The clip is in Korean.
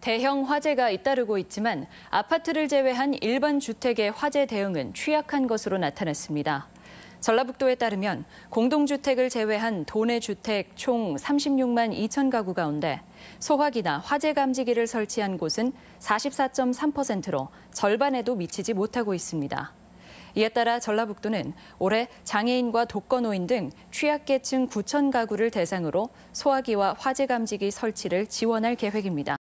대형 화재가 잇따르고 있지만 아파트를 제외한 일반 주택의 화재 대응은 취약한 것으로 나타났습니다. 전라북도에 따르면 공동주택을 제외한 도내 주택 총 36만 2천 가구 가운데 소화기나 화재 감지기를 설치한 곳은 44.3%로 절반에도 미치지 못하고 있습니다. 이에 따라 전라북도는 올해 장애인과 독거노인 등 취약계층 9천 가구를 대상으로 소화기와 화재 감지기 설치를 지원할 계획입니다.